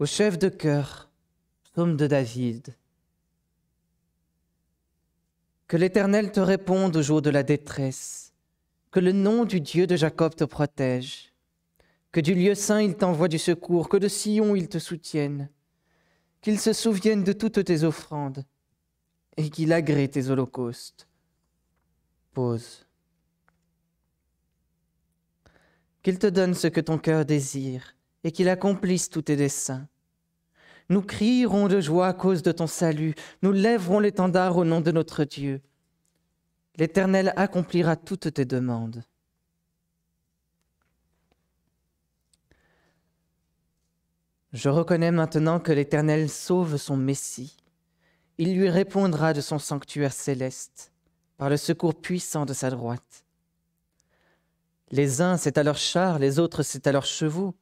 au chef de cœur, psaume de David. Que l'Éternel te réponde au jour de la détresse, que le nom du Dieu de Jacob te protège, que du lieu saint il t'envoie du secours, que de Sion il te soutienne, qu'il se souvienne de toutes tes offrandes et qu'il agrée tes holocaustes. Pause. Qu'il te donne ce que ton cœur désire et qu'il accomplisse tous tes desseins. Nous crierons de joie à cause de ton salut, nous lèverons l'étendard au nom de notre Dieu. L'Éternel accomplira toutes tes demandes. Je reconnais maintenant que l'Éternel sauve son Messie. Il lui répondra de son sanctuaire céleste, par le secours puissant de sa droite. Les uns, c'est à leur char, les autres, c'est à leurs chevaux.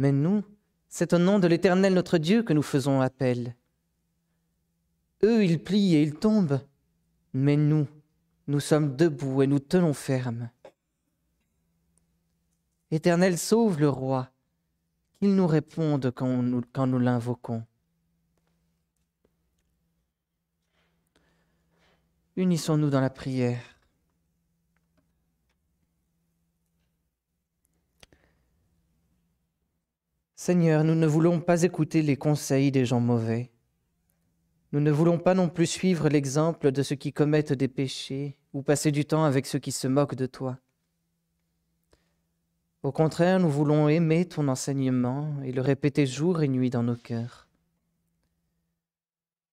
Mais nous, c'est au nom de l'Éternel notre Dieu que nous faisons appel. Eux, ils plient et ils tombent, mais nous, nous sommes debout et nous tenons ferme. Éternel, sauve le roi, qu'il nous réponde quand nous, quand nous l'invoquons. Unissons-nous dans la prière. Seigneur, nous ne voulons pas écouter les conseils des gens mauvais. Nous ne voulons pas non plus suivre l'exemple de ceux qui commettent des péchés ou passer du temps avec ceux qui se moquent de toi. Au contraire, nous voulons aimer ton enseignement et le répéter jour et nuit dans nos cœurs.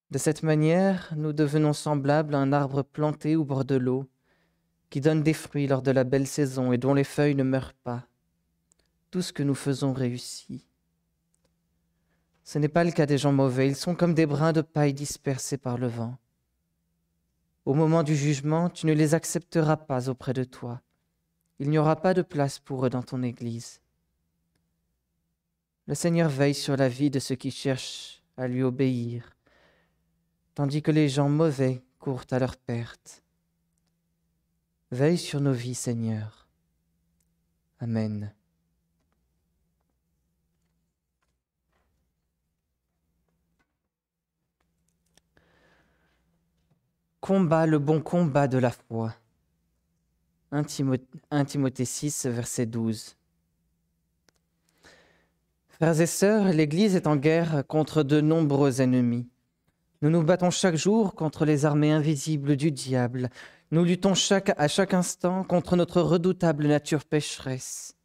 De cette manière, nous devenons semblables à un arbre planté au bord de l'eau, qui donne des fruits lors de la belle saison et dont les feuilles ne meurent pas. Tout ce que nous faisons réussit. Ce n'est pas le cas des gens mauvais, ils sont comme des brins de paille dispersés par le vent. Au moment du jugement, tu ne les accepteras pas auprès de toi. Il n'y aura pas de place pour eux dans ton Église. Le Seigneur veille sur la vie de ceux qui cherchent à lui obéir, tandis que les gens mauvais courent à leur perte. Veille sur nos vies, Seigneur. Amen. combat le bon combat de la foi. 1 Timothée 6, verset 12. Frères et sœurs, l'Église est en guerre contre de nombreux ennemis. Nous nous battons chaque jour contre les armées invisibles du diable. Nous luttons chaque, à chaque instant contre notre redoutable nature pécheresse.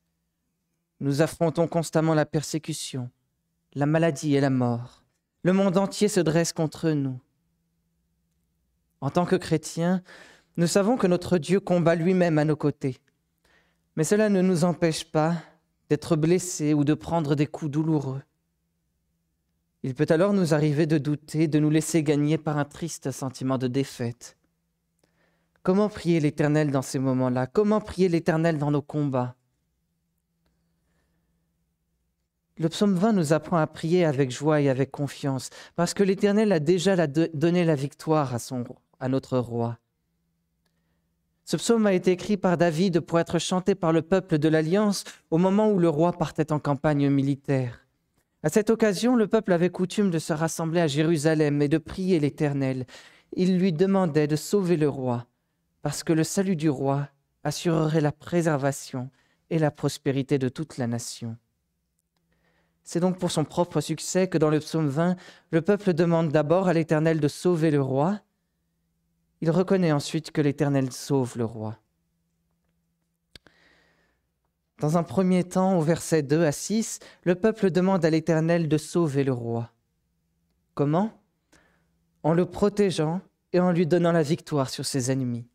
Nous affrontons constamment la persécution, la maladie et la mort. Le monde entier se dresse contre nous. En tant que chrétiens, nous savons que notre Dieu combat lui-même à nos côtés. Mais cela ne nous empêche pas d'être blessés ou de prendre des coups douloureux. Il peut alors nous arriver de douter, de nous laisser gagner par un triste sentiment de défaite. Comment prier l'Éternel dans ces moments-là Comment prier l'Éternel dans nos combats Le psaume 20 nous apprend à prier avec joie et avec confiance, parce que l'Éternel a déjà donné la victoire à son, roi à notre roi. Ce psaume a été écrit par David pour être chanté par le peuple de l'Alliance au moment où le roi partait en campagne militaire. À cette occasion, le peuple avait coutume de se rassembler à Jérusalem et de prier l'Éternel. Il lui demandait de sauver le roi, parce que le salut du roi assurerait la préservation et la prospérité de toute la nation. C'est donc pour son propre succès que dans le psaume 20, le peuple demande d'abord à l'Éternel de sauver le roi, il reconnaît ensuite que l'Éternel sauve le roi. Dans un premier temps, au verset 2 à 6, le peuple demande à l'Éternel de sauver le roi. Comment En le protégeant et en lui donnant la victoire sur ses ennemis.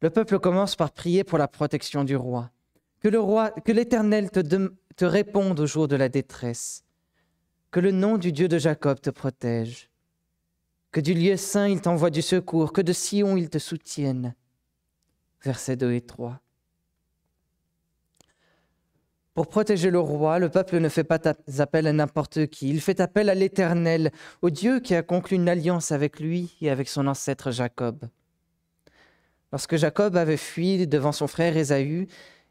Le peuple commence par prier pour la protection du roi. Que le roi, que l'Éternel te, te réponde au jour de la détresse. Que le nom du Dieu de Jacob te protège que du lieu saint il t'envoie du secours, que de Sion il te soutienne. Versets 2 et 3. Pour protéger le roi, le peuple ne fait pas appel à n'importe qui, il fait appel à l'Éternel, au Dieu qui a conclu une alliance avec lui et avec son ancêtre Jacob. Lorsque Jacob avait fui devant son frère Ésaü,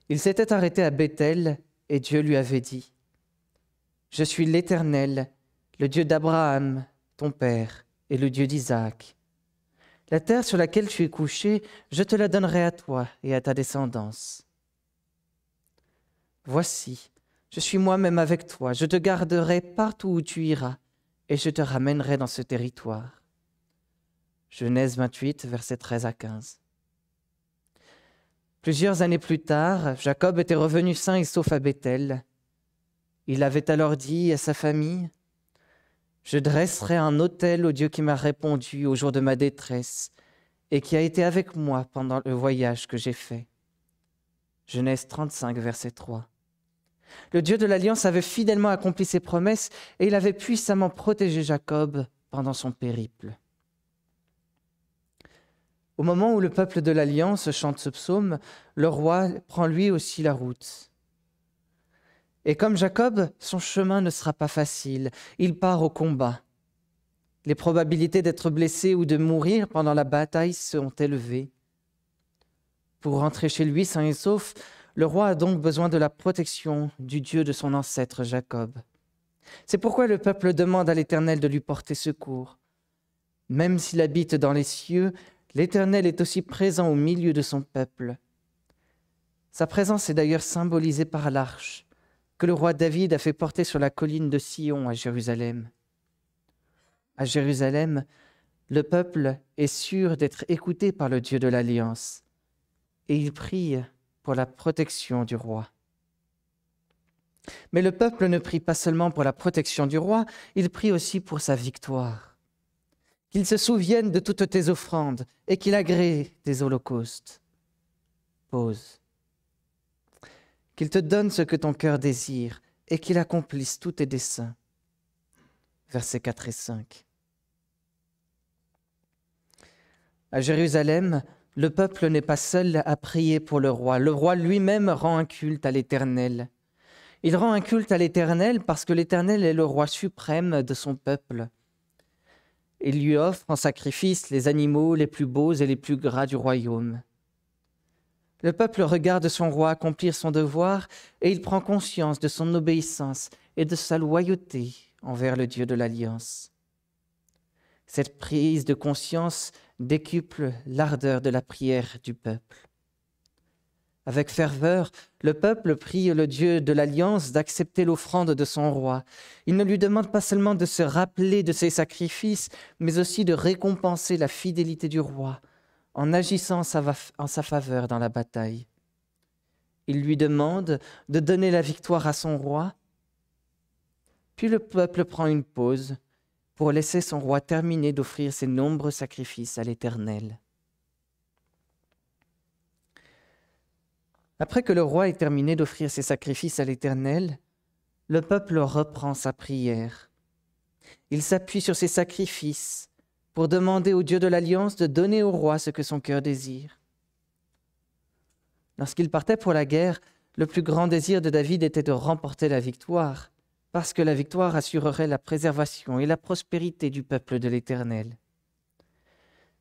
il s'était arrêté à Bethel et Dieu lui avait dit, Je suis l'Éternel, le Dieu d'Abraham, ton père, le Dieu d'Isaac. La terre sur laquelle tu es couché, je te la donnerai à toi et à ta descendance. Voici, je suis moi-même avec toi, je te garderai partout où tu iras, et je te ramènerai dans ce territoire. Genèse 28, versets 13 à 15. Plusieurs années plus tard, Jacob était revenu sain et sauf à Bethel. Il avait alors dit à sa famille, je dresserai un autel au Dieu qui m'a répondu au jour de ma détresse et qui a été avec moi pendant le voyage que j'ai fait. Genèse 35, verset 3. Le Dieu de l'Alliance avait fidèlement accompli ses promesses et il avait puissamment protégé Jacob pendant son périple. Au moment où le peuple de l'Alliance chante ce psaume, le roi prend lui aussi la route. Et comme Jacob, son chemin ne sera pas facile. Il part au combat. Les probabilités d'être blessé ou de mourir pendant la bataille sont élevées. Pour rentrer chez lui sain et sauf, le roi a donc besoin de la protection du Dieu de son ancêtre Jacob. C'est pourquoi le peuple demande à l'Éternel de lui porter secours. Même s'il habite dans les cieux, l'Éternel est aussi présent au milieu de son peuple. Sa présence est d'ailleurs symbolisée par l'arche, que le roi David a fait porter sur la colline de Sion à Jérusalem. À Jérusalem, le peuple est sûr d'être écouté par le Dieu de l'Alliance, et il prie pour la protection du roi. Mais le peuple ne prie pas seulement pour la protection du roi, il prie aussi pour sa victoire. Qu'il se souvienne de toutes tes offrandes et qu'il agrée des holocaustes. Pause qu'il te donne ce que ton cœur désire et qu'il accomplisse tous tes desseins. Versets 4 et 5. À Jérusalem, le peuple n'est pas seul à prier pour le roi. Le roi lui-même rend un culte à l'Éternel. Il rend un culte à l'Éternel parce que l'Éternel est le roi suprême de son peuple. Il lui offre en sacrifice les animaux les plus beaux et les plus gras du royaume. Le peuple regarde son roi accomplir son devoir et il prend conscience de son obéissance et de sa loyauté envers le Dieu de l'Alliance. Cette prise de conscience décuple l'ardeur de la prière du peuple. Avec ferveur, le peuple prie le Dieu de l'Alliance d'accepter l'offrande de son roi. Il ne lui demande pas seulement de se rappeler de ses sacrifices, mais aussi de récompenser la fidélité du roi, en agissant en sa faveur dans la bataille. Il lui demande de donner la victoire à son roi. Puis le peuple prend une pause pour laisser son roi terminer d'offrir ses nombreux sacrifices à l'Éternel. Après que le roi ait terminé d'offrir ses sacrifices à l'Éternel, le peuple reprend sa prière. Il s'appuie sur ses sacrifices pour demander au Dieu de l'Alliance de donner au roi ce que son cœur désire. Lorsqu'il partait pour la guerre, le plus grand désir de David était de remporter la victoire, parce que la victoire assurerait la préservation et la prospérité du peuple de l'Éternel.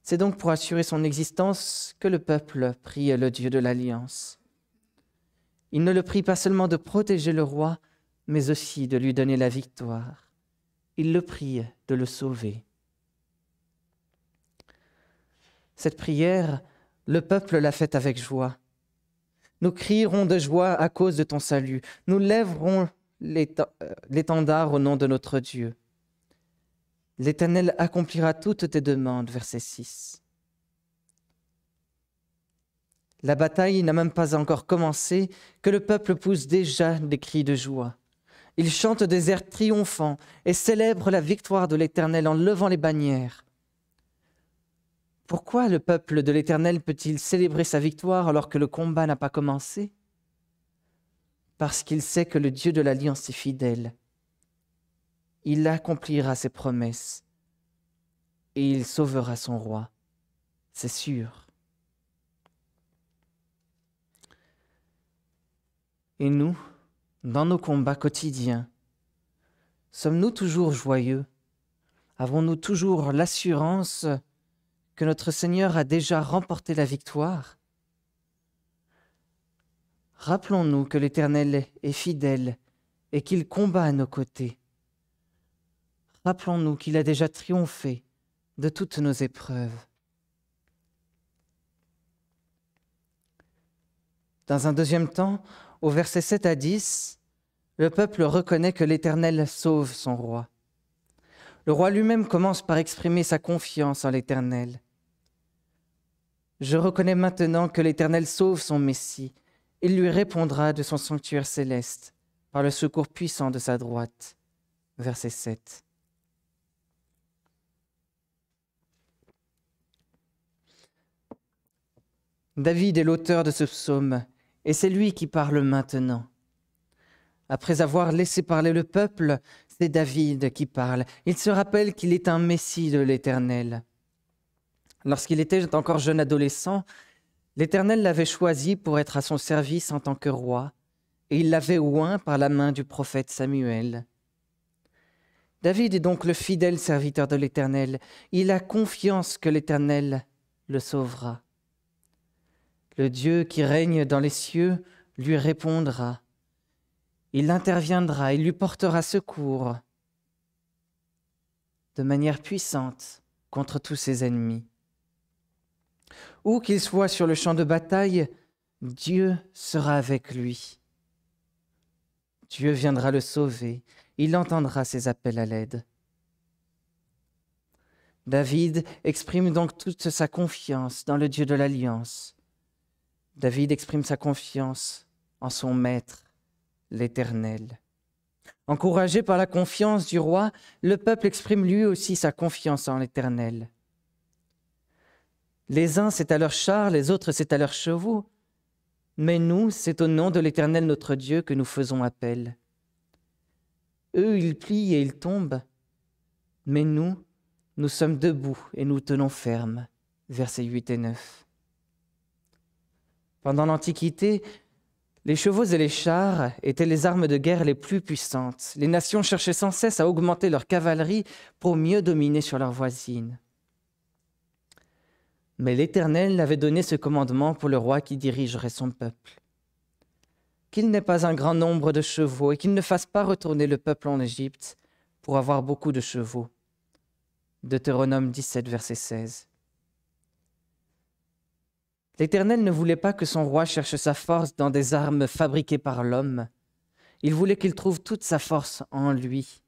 C'est donc pour assurer son existence que le peuple prie le Dieu de l'Alliance. Il ne le prie pas seulement de protéger le roi, mais aussi de lui donner la victoire. Il le prie de le sauver. Cette prière, le peuple l'a fait avec joie. Nous crierons de joie à cause de ton salut. Nous lèverons euh, l'étendard au nom de notre Dieu. L'Éternel accomplira toutes tes demandes. Verset 6. La bataille n'a même pas encore commencé que le peuple pousse déjà des cris de joie. Il chante des airs triomphants et célèbre la victoire de l'Éternel en levant les bannières. Pourquoi le peuple de l'Éternel peut-il célébrer sa victoire alors que le combat n'a pas commencé Parce qu'il sait que le Dieu de l'Alliance est fidèle. Il accomplira ses promesses et il sauvera son roi, c'est sûr. Et nous, dans nos combats quotidiens, sommes-nous toujours joyeux Avons-nous toujours l'assurance que notre Seigneur a déjà remporté la victoire. Rappelons-nous que l'Éternel est fidèle et qu'il combat à nos côtés. Rappelons-nous qu'il a déjà triomphé de toutes nos épreuves. Dans un deuxième temps, au verset 7 à 10, le peuple reconnaît que l'Éternel sauve son roi. Le roi lui-même commence par exprimer sa confiance en l'Éternel. Je reconnais maintenant que l'Éternel sauve son Messie. Il lui répondra de son sanctuaire céleste, par le secours puissant de sa droite. Verset 7. David est l'auteur de ce psaume, et c'est lui qui parle maintenant. Après avoir laissé parler le peuple, c'est David qui parle. Il se rappelle qu'il est un Messie de l'Éternel. Lorsqu'il était encore jeune adolescent, l'Éternel l'avait choisi pour être à son service en tant que roi, et il l'avait oint par la main du prophète Samuel. David est donc le fidèle serviteur de l'Éternel. Il a confiance que l'Éternel le sauvera. Le Dieu qui règne dans les cieux lui répondra. Il interviendra, et lui portera secours de manière puissante contre tous ses ennemis. Où qu'il soit sur le champ de bataille, Dieu sera avec lui. Dieu viendra le sauver, il entendra ses appels à l'aide. David exprime donc toute sa confiance dans le Dieu de l'Alliance. David exprime sa confiance en son Maître, l'Éternel. Encouragé par la confiance du roi, le peuple exprime lui aussi sa confiance en l'Éternel. Les uns, c'est à leurs chars, les autres, c'est à leurs chevaux. Mais nous, c'est au nom de l'Éternel notre Dieu que nous faisons appel. Eux, ils plient et ils tombent, mais nous, nous sommes debout et nous tenons ferme. Versets 8 et 9. Pendant l'Antiquité, les chevaux et les chars étaient les armes de guerre les plus puissantes. Les nations cherchaient sans cesse à augmenter leur cavalerie pour mieux dominer sur leurs voisines. Mais l'Éternel avait donné ce commandement pour le roi qui dirigerait son peuple. Qu'il n'ait pas un grand nombre de chevaux et qu'il ne fasse pas retourner le peuple en Égypte pour avoir beaucoup de chevaux. Deutéronome 17, verset 16. L'Éternel ne voulait pas que son roi cherche sa force dans des armes fabriquées par l'homme. Il voulait qu'il trouve toute sa force en lui.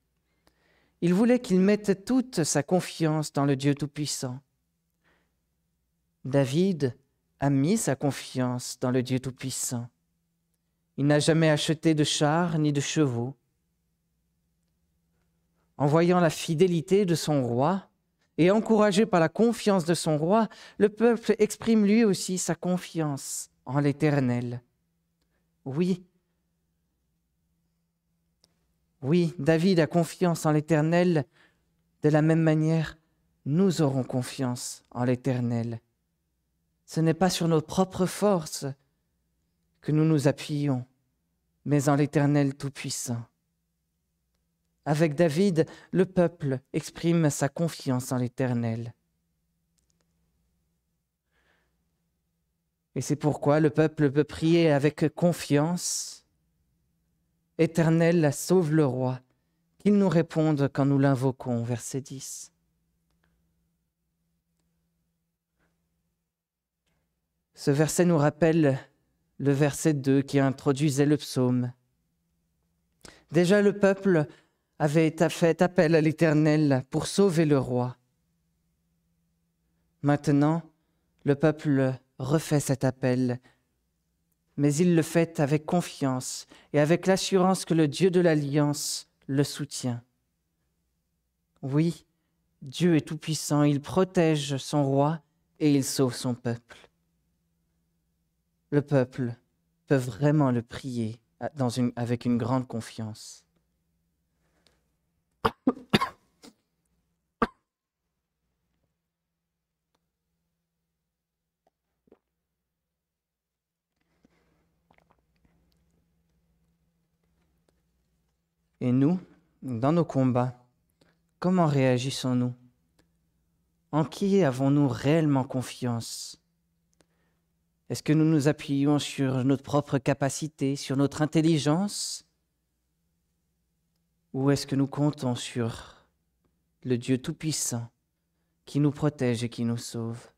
Il voulait qu'il mette toute sa confiance dans le Dieu Tout-Puissant David a mis sa confiance dans le Dieu Tout-Puissant. Il n'a jamais acheté de chars ni de chevaux. En voyant la fidélité de son roi et encouragé par la confiance de son roi, le peuple exprime lui aussi sa confiance en l'Éternel. Oui, oui, David a confiance en l'Éternel, de la même manière, nous aurons confiance en l'Éternel. Ce n'est pas sur nos propres forces que nous nous appuyons, mais en l'Éternel Tout-Puissant. Avec David, le peuple exprime sa confiance en l'Éternel. Et c'est pourquoi le peuple peut prier avec confiance. Éternel, sauve le roi, qu'il nous réponde quand nous l'invoquons. Verset 10. Ce verset nous rappelle le verset 2 qui introduisait le psaume. Déjà le peuple avait fait appel à l'Éternel pour sauver le roi. Maintenant, le peuple refait cet appel, mais il le fait avec confiance et avec l'assurance que le Dieu de l'Alliance le soutient. Oui, Dieu est tout-puissant, il protège son roi et il sauve son peuple le peuple peut vraiment le prier dans une, avec une grande confiance. Et nous, dans nos combats, comment réagissons-nous En qui avons-nous réellement confiance est-ce que nous nous appuyons sur notre propre capacité, sur notre intelligence Ou est-ce que nous comptons sur le Dieu Tout-Puissant qui nous protège et qui nous sauve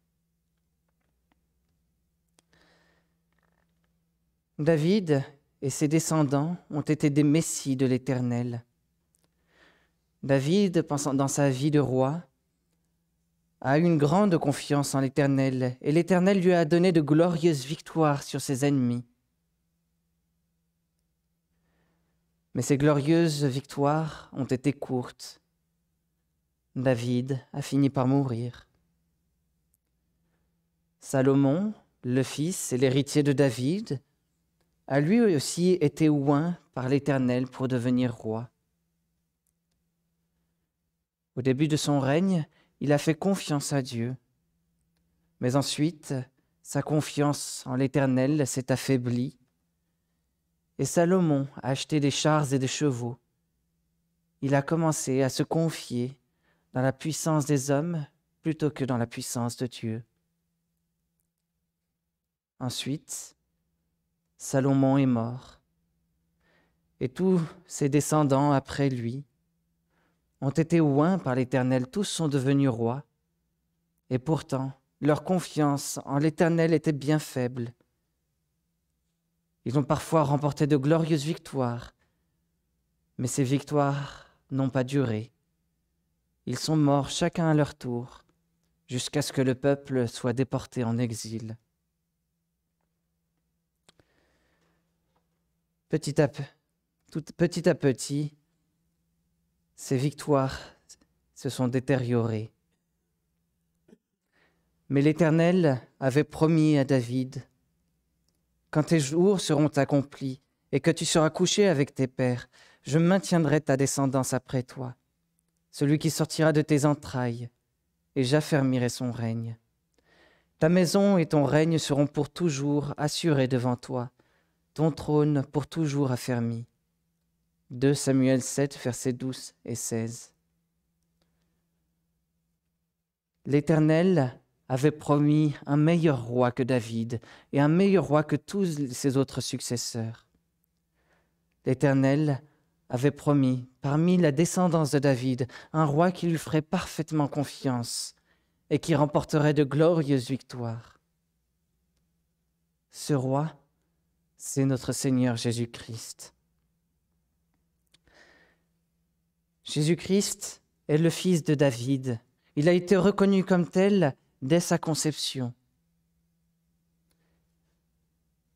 David et ses descendants ont été des messies de l'Éternel. David, pensant dans sa vie de roi, a une grande confiance en l'Éternel, et l'Éternel lui a donné de glorieuses victoires sur ses ennemis. Mais ces glorieuses victoires ont été courtes. David a fini par mourir. Salomon, le fils et l'héritier de David, a lui aussi été oint par l'Éternel pour devenir roi. Au début de son règne, il a fait confiance à Dieu. Mais ensuite, sa confiance en l'Éternel s'est affaiblie, et Salomon a acheté des chars et des chevaux. Il a commencé à se confier dans la puissance des hommes plutôt que dans la puissance de Dieu. Ensuite, Salomon est mort, et tous ses descendants après lui ont été oints par l'Éternel, tous sont devenus rois. Et pourtant, leur confiance en l'Éternel était bien faible. Ils ont parfois remporté de glorieuses victoires, mais ces victoires n'ont pas duré. Ils sont morts chacun à leur tour, jusqu'à ce que le peuple soit déporté en exil. à, petit, à petit, ses victoires se sont détériorées. Mais l'Éternel avait promis à David, Quand tes jours seront accomplis et que tu seras couché avec tes pères, je maintiendrai ta descendance après toi, celui qui sortira de tes entrailles, et j'affermirai son règne. Ta maison et ton règne seront pour toujours assurés devant toi, ton trône pour toujours affermi. 2 Samuel 7, versets 12 et 16. L'Éternel avait promis un meilleur roi que David et un meilleur roi que tous ses autres successeurs. L'Éternel avait promis, parmi la descendance de David, un roi qui lui ferait parfaitement confiance et qui remporterait de glorieuses victoires. Ce roi, c'est notre Seigneur Jésus-Christ. Jésus-Christ est le fils de David. Il a été reconnu comme tel dès sa conception.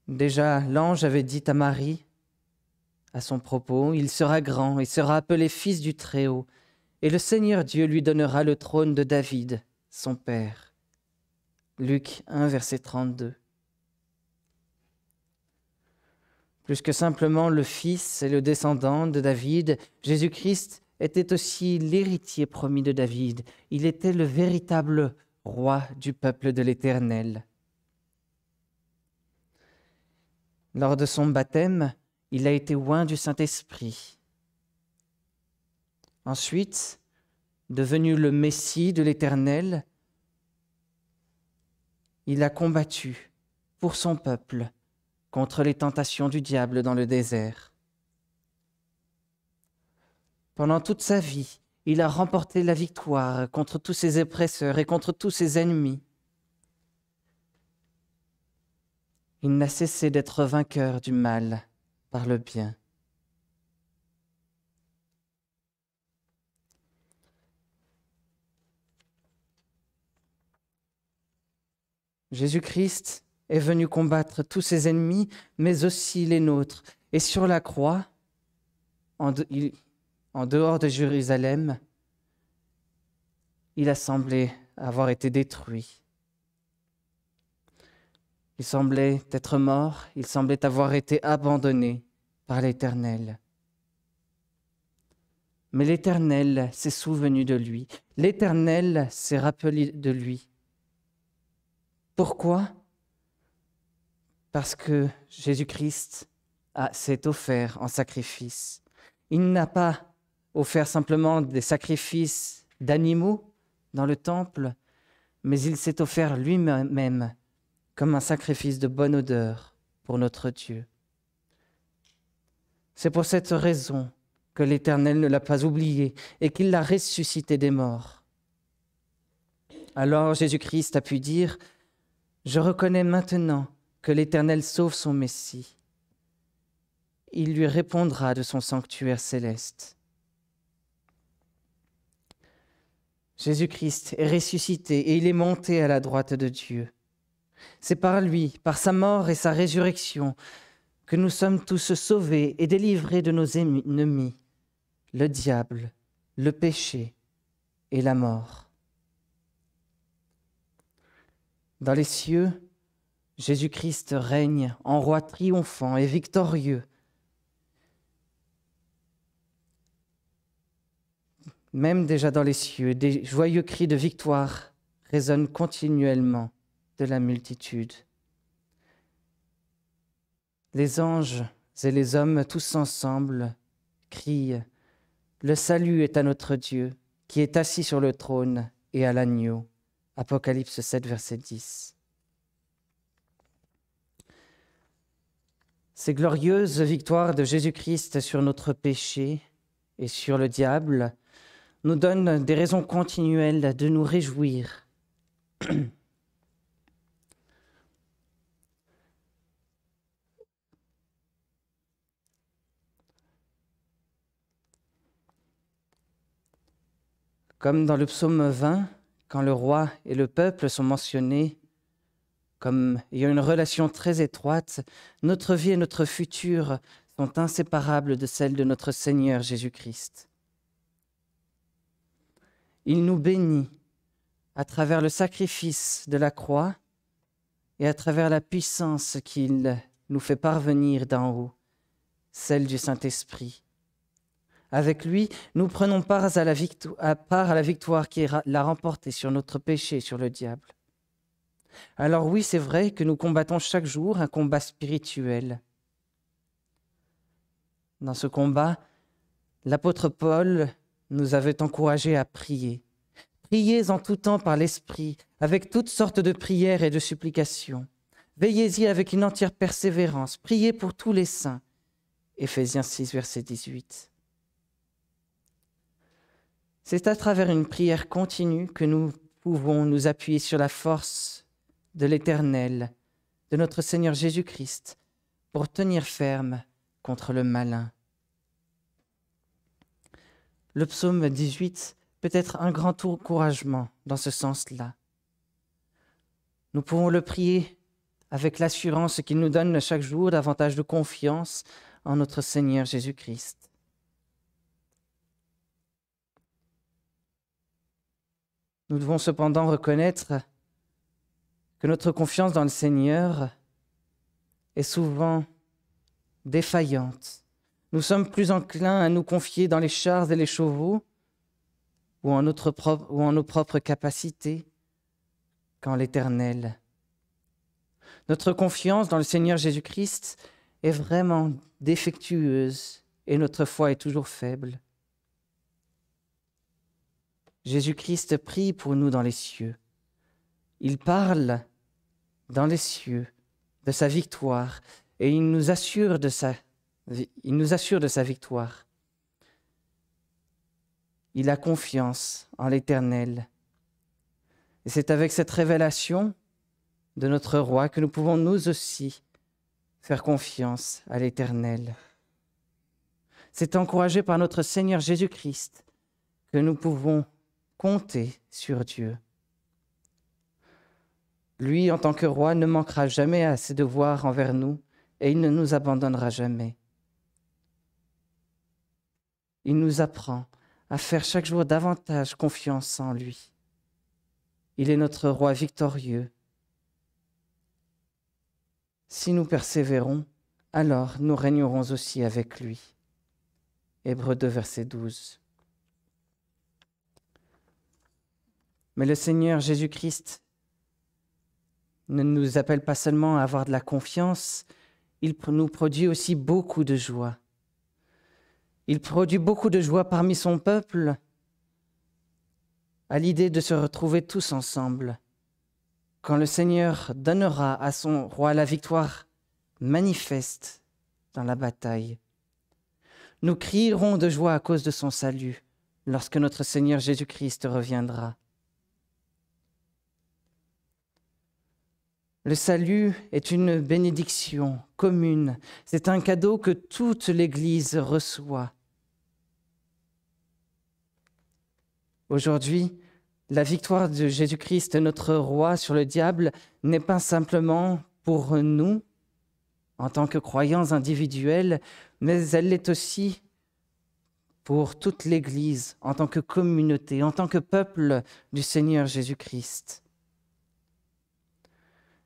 Déjà, l'ange avait dit à Marie, à son propos, Il sera grand et sera appelé fils du Très-Haut, et le Seigneur Dieu lui donnera le trône de David, son père. Luc 1, verset 32. Plus que simplement le fils et le descendant de David, Jésus-Christ était aussi l'héritier promis de David. Il était le véritable roi du peuple de l'Éternel. Lors de son baptême, il a été oint du Saint-Esprit. Ensuite, devenu le Messie de l'Éternel, il a combattu pour son peuple contre les tentations du diable dans le désert. Pendant toute sa vie, il a remporté la victoire contre tous ses oppresseurs et contre tous ses ennemis. Il n'a cessé d'être vainqueur du mal par le bien. Jésus-Christ est venu combattre tous ses ennemis, mais aussi les nôtres. Et sur la croix, il, en dehors de Jérusalem, il a semblé avoir été détruit. Il semblait être mort, il semblait avoir été abandonné par l'Éternel. Mais l'Éternel s'est souvenu de lui, l'Éternel s'est rappelé de lui. Pourquoi Parce que Jésus-Christ s'est offert en sacrifice. Il n'a pas offert simplement des sacrifices d'animaux dans le temple, mais il s'est offert lui-même comme un sacrifice de bonne odeur pour notre Dieu. C'est pour cette raison que l'Éternel ne l'a pas oublié et qu'il l'a ressuscité des morts. Alors Jésus-Christ a pu dire, Je reconnais maintenant que l'Éternel sauve son Messie. Il lui répondra de son sanctuaire céleste. Jésus-Christ est ressuscité et il est monté à la droite de Dieu. C'est par lui, par sa mort et sa résurrection, que nous sommes tous sauvés et délivrés de nos ennemis, le diable, le péché et la mort. Dans les cieux, Jésus-Christ règne en roi triomphant et victorieux. même déjà dans les cieux, des joyeux cris de victoire résonnent continuellement de la multitude. Les anges et les hommes tous ensemble crient Le salut est à notre Dieu, qui est assis sur le trône et à l'agneau. Apocalypse 7, verset 10. Ces glorieuses victoires de Jésus-Christ sur notre péché et sur le diable nous donne des raisons continuelles de nous réjouir. Comme dans le psaume 20, quand le roi et le peuple sont mentionnés comme ayant une relation très étroite, notre vie et notre futur sont inséparables de celle de notre Seigneur Jésus-Christ. Il nous bénit à travers le sacrifice de la croix et à travers la puissance qu'il nous fait parvenir d'en haut, celle du Saint-Esprit. Avec lui, nous prenons part à, la victoire, la qui l'a remportée sur notre péché, sur le diable. Alors oui, c'est vrai que nous combattons chaque jour un combat spirituel. Dans ce combat, l'apôtre Paul nous avait encouragés à prier. Priez en tout temps par l'Esprit, avec toutes sortes de prières et de supplications. Veillez-y avec une entière persévérance. Priez pour tous les saints. Éphésiens 6, verset 18. C'est à travers une prière continue que nous pouvons nous appuyer sur la force de l'Éternel, de notre Seigneur Jésus-Christ, pour tenir ferme contre le malin. Le psaume 18 peut être un grand encouragement dans ce sens-là. Nous pouvons le prier avec l'assurance qu'il nous donne chaque jour davantage de confiance en notre Seigneur Jésus-Christ. Nous devons cependant reconnaître que notre confiance dans le Seigneur est souvent défaillante nous sommes plus enclins à nous confier dans les chars et les chevaux ou en, notre ou en nos propres capacités qu'en l'Éternel. Notre confiance dans le Seigneur Jésus-Christ est vraiment défectueuse et notre foi est toujours faible. Jésus-Christ prie pour nous dans les cieux. Il parle dans les cieux de sa victoire et il nous assure de sa il nous assure de sa victoire. Il a confiance en l'Éternel. Et c'est avec cette révélation de notre roi que nous pouvons nous aussi faire confiance à l'Éternel. C'est encouragé par notre Seigneur Jésus-Christ que nous pouvons compter sur Dieu. Lui, en tant que roi, ne manquera jamais à ses devoirs envers nous et il ne nous abandonnera jamais il nous apprend à faire chaque jour davantage confiance en lui. Il est notre roi victorieux. Si nous persévérons, alors nous régnerons aussi avec lui. Hébreux 2, verset 12. Mais le Seigneur Jésus-Christ ne nous appelle pas seulement à avoir de la confiance, il nous produit aussi beaucoup de joie. Il produit beaucoup de joie parmi son peuple à l'idée de se retrouver tous ensemble. Quand le Seigneur donnera à son roi la victoire manifeste dans la bataille, nous crierons de joie à cause de son salut lorsque notre Seigneur Jésus-Christ reviendra. Le salut est une bénédiction commune, c'est un cadeau que toute l'Église reçoit. Aujourd'hui, la victoire de Jésus-Christ, notre roi, sur le diable n'est pas simplement pour nous en tant que croyants individuels, mais elle l'est aussi pour toute l'Église en tant que communauté, en tant que peuple du Seigneur Jésus-Christ.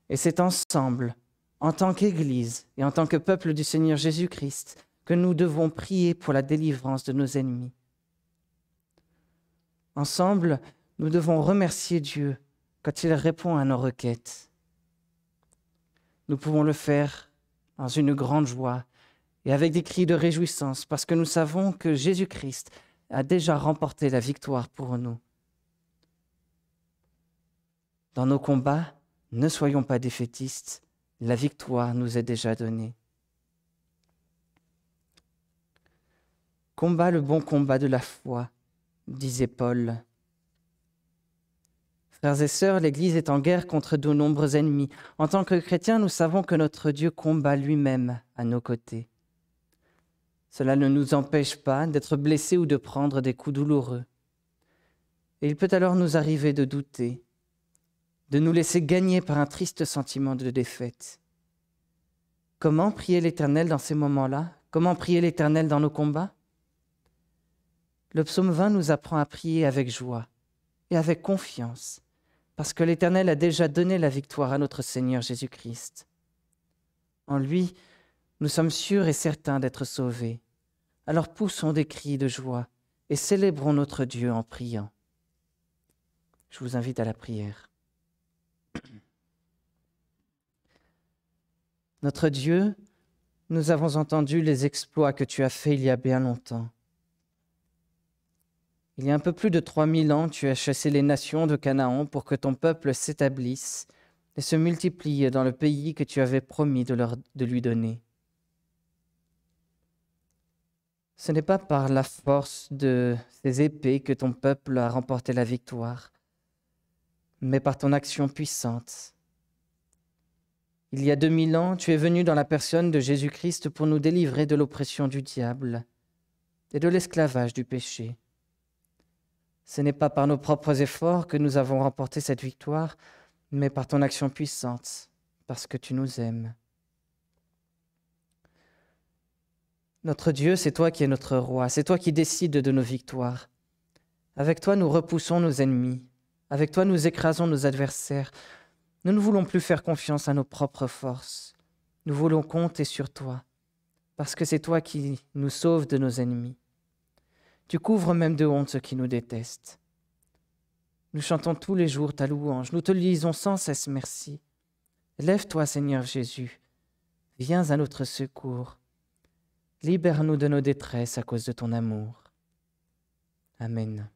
Et c'est ensemble, en tant qu'Église et en tant que peuple du Seigneur Jésus-Christ, que nous devons prier pour la délivrance de nos ennemis. Ensemble, nous devons remercier Dieu quand il répond à nos requêtes. Nous pouvons le faire dans une grande joie et avec des cris de réjouissance parce que nous savons que Jésus-Christ a déjà remporté la victoire pour nous. Dans nos combats, ne soyons pas défaitistes, la victoire nous est déjà donnée. Combat le bon combat de la foi disait Paul. Frères et sœurs, l'Église est en guerre contre de nombreux ennemis. En tant que chrétiens, nous savons que notre Dieu combat lui-même à nos côtés. Cela ne nous empêche pas d'être blessés ou de prendre des coups douloureux. Et il peut alors nous arriver de douter, de nous laisser gagner par un triste sentiment de défaite. Comment prier l'Éternel dans ces moments-là Comment prier l'Éternel dans nos combats le psaume 20 nous apprend à prier avec joie et avec confiance, parce que l'Éternel a déjà donné la victoire à notre Seigneur Jésus-Christ. En lui, nous sommes sûrs et certains d'être sauvés. Alors poussons des cris de joie et célébrons notre Dieu en priant. Je vous invite à la prière. Notre Dieu, nous avons entendu les exploits que tu as faits il y a bien longtemps. Il y a un peu plus de trois mille ans, tu as chassé les nations de Canaan pour que ton peuple s'établisse et se multiplie dans le pays que tu avais promis de, lui donner. Ce n'est pas par la force de ces épées que ton peuple a remporté la victoire, mais par ton action puissante. Il y a deux mille ans, tu es venu dans la personne de Jésus-Christ pour nous délivrer de l'oppression du diable et de l'esclavage du péché. Ce n'est pas par nos propres efforts que nous avons remporté cette victoire, mais par ton action puissante, parce que tu nous aimes. Notre Dieu, c'est toi qui es notre roi, c'est toi qui décides de nos victoires. Avec toi, nous repoussons nos ennemis, avec toi, nous écrasons nos adversaires. Nous ne voulons plus faire confiance à nos propres forces, nous voulons compter sur toi, parce que c'est toi qui nous sauves de nos ennemis. Tu couvres même de honte ceux qui nous détestent. Nous chantons tous les jours ta louange, nous te lisons sans cesse merci. Lève-toi, Seigneur Jésus, viens à notre secours. Libère-nous de nos détresses à cause de ton amour. Amen.